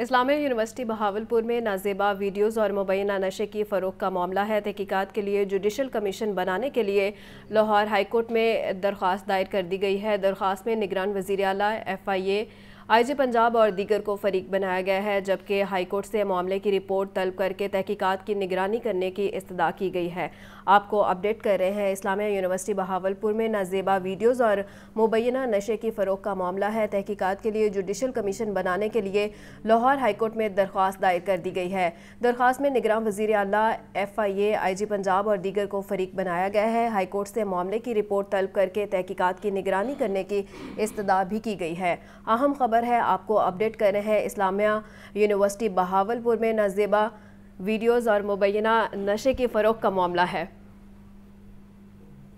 Islamia university Bahawalpur में नाजेबा videos और मुबैना नशे की फ़रोख का मामला है तहकीकात के लिए जुडिशल कमीशन बनाने के लिए लाहौर हाईकोर्ट में दरख्वास्त दायर कर दी गई है दरख्वास्त में निगरान वजीर अला एफ आई ए जी पंजाब और दीगर को फरीक बनाया गया है जबकि हाईकोर्ट से मामले की रिपोर्ट तलब करके तहकीकात की निगरानी करने की इस्तः की गई है आपको अपडेट कर रहे हैं इस्लामिया यूनिवर्सिटी बहावलपुर में नाजेबा वीडियोज़ और मुबैना नशे की फ़रोग का मामला है तहकीकात के लिए जुडिशल कमीशन बनाने के लिए लाहौर हाईकोर्ट में दरख्वास्त दायर कर दी गई है दरख्वास्त में निगरान वजीर अला एफ आई ए आई जी पंजाब और दीगर को फरीक बनाया गया है हाईकोर्ट से मामले की रिपोर्ट तलब करके तहकीकत की निगरानी करने की इस्तः भी की गई है अहम खबर खबर है आपको अपडेट कर रहे हैं इस्लामिया यूनिवर्सिटी बहावलपुर में नजेबा वीडियोज़ और मुबैना नशे की फ़रोग का मामला है